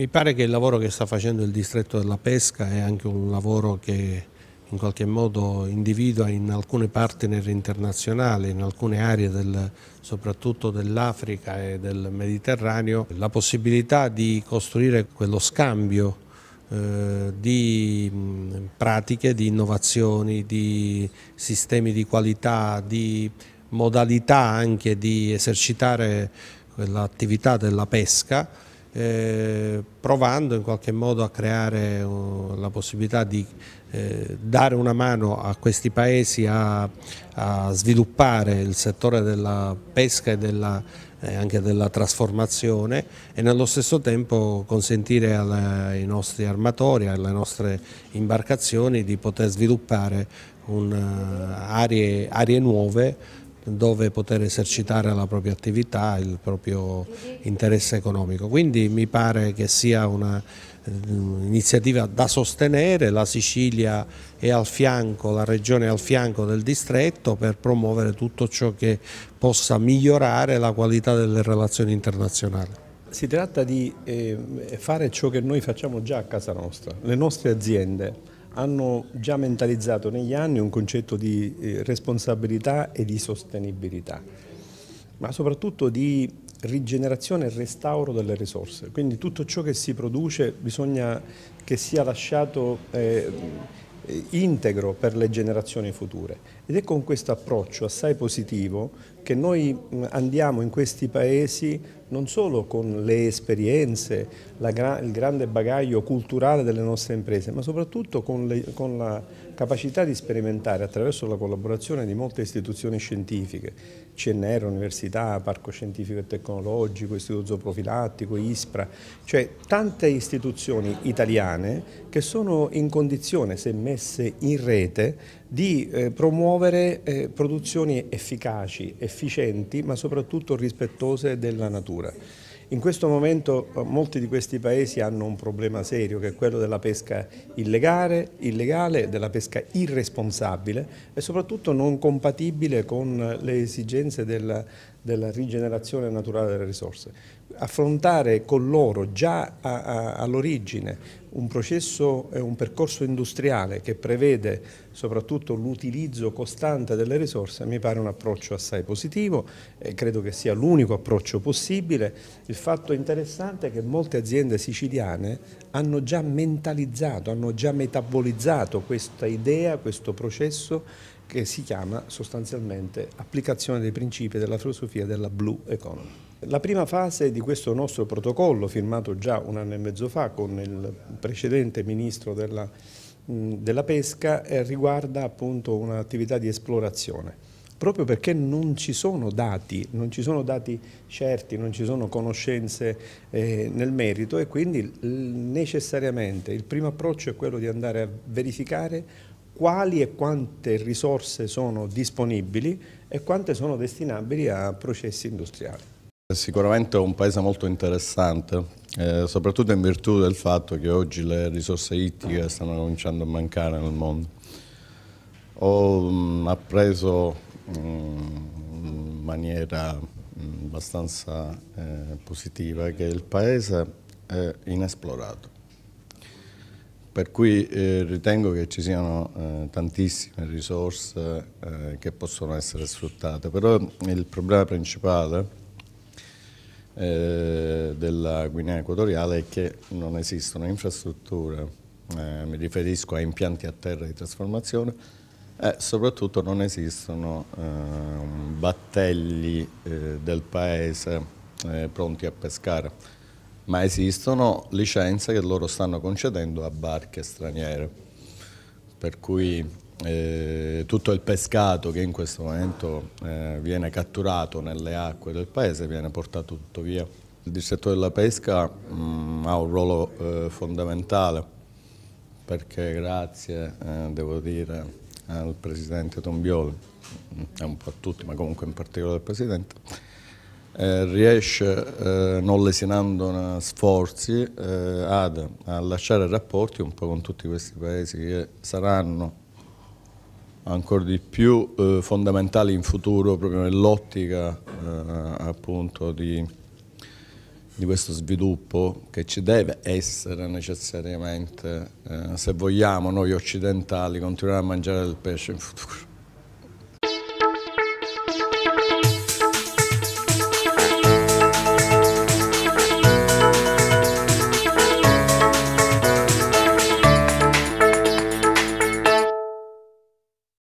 mi pare che il lavoro che sta facendo il distretto della pesca è anche un lavoro che in qualche modo individua in alcune partner internazionali, in alcune aree del, soprattutto dell'Africa e del Mediterraneo, la possibilità di costruire quello scambio eh, di pratiche, di innovazioni, di sistemi di qualità, di modalità anche di esercitare l'attività della pesca eh, provando in qualche modo a creare uh, la possibilità di eh, dare una mano a questi paesi a, a sviluppare il settore della pesca e della, eh, anche della trasformazione e nello stesso tempo consentire ai nostri armatori, alle nostre imbarcazioni di poter sviluppare un, aree, aree nuove dove poter esercitare la propria attività, il proprio interesse economico. Quindi mi pare che sia un'iniziativa eh, da sostenere, la Sicilia è al fianco, la regione è al fianco del distretto per promuovere tutto ciò che possa migliorare la qualità delle relazioni internazionali. Si tratta di eh, fare ciò che noi facciamo già a casa nostra, le nostre aziende hanno già mentalizzato negli anni un concetto di eh, responsabilità e di sostenibilità, ma soprattutto di rigenerazione e restauro delle risorse. Quindi tutto ciò che si produce bisogna che sia lasciato eh, integro per le generazioni future. Ed è con questo approccio assai positivo che noi mm, andiamo in questi paesi non solo con le esperienze, gra il grande bagaglio culturale delle nostre imprese, ma soprattutto con, le, con, la capacità di sperimentare attraverso la collaborazione di molte istituzioni scientifiche, CNR, Università, Parco Scientifico e Tecnologico, Istituto Zooprofilattico, ISPRA, cioè tante istituzioni italiane che sono in condizione, se messe in rete, di eh, promuovere eh, produzioni efficaci, efficaci efficienti ma soprattutto rispettose della natura. In questo momento eh, molti di questi paesi hanno un problema serio che è quello della pesca illegale, illegale della pesca irresponsabile e soprattutto non compatibile con le esigenze della, della rigenerazione naturale delle risorse. Affrontare con loro già all'origine un processo e un percorso industriale che prevede soprattutto l'utilizzo costante delle risorse mi pare un approccio assai positivo e credo che sia l'unico approccio possibile. Il fatto interessante è che molte aziende siciliane hanno già mentalizzato, hanno già metabolizzato questa idea, questo processo che si chiama sostanzialmente applicazione dei principi della filosofia della blue economy. La prima fase di questo nostro protocollo, firmato già un anno e mezzo fa con il precedente ministro della, della pesca eh, riguarda appunto un'attività di esplorazione, proprio perché non ci sono dati, non ci sono dati certi, non ci sono conoscenze eh, nel merito e quindi necessariamente il primo approccio è quello di andare a verificare quali e quante risorse sono disponibili e quante sono destinabili a processi industriali. Sicuramente è un paese molto interessante eh, soprattutto in virtù del fatto che oggi le risorse ittiche stanno cominciando a mancare nel mondo. Ho mh, mm, appreso mh, mm, in maniera mh, mm, abbastanza eh, positiva che il paese è inesplorato, per cui eh, ritengo che ci siano eh, tantissime risorse eh, che possono essere sfruttate, però il problema principale eh, della Guinea Equatoriale è che non esistono infrastrutture, eh, mi riferisco a impianti a terra di trasformazione, e soprattutto non esistono eh, battelli eh, del paese eh, pronti a pescare, ma esistono licenze che loro stanno concedendo a barche straniere, per cui eh, tutto il pescato che in questo momento eh, viene catturato nelle acque del paese viene portato tutto via il settore della pesca mh, mm, ha un ruolo eh, fondamentale perché grazie, eh, devo dire, al Presidente Tombioli e mm, un po' a tutti, ma comunque in particolare al Presidente, eh, riesce, eh, non lesinando sforzi, eh, ad, a lasciare rapporti un po' con tutti questi paesi che saranno ancora di più eh, fondamentali in futuro proprio nell'ottica appunto di di questo sviluppo che ci deve essere necessariamente eh, se vogliamo noi occidentali continuare a mangiare del pesce in futuro.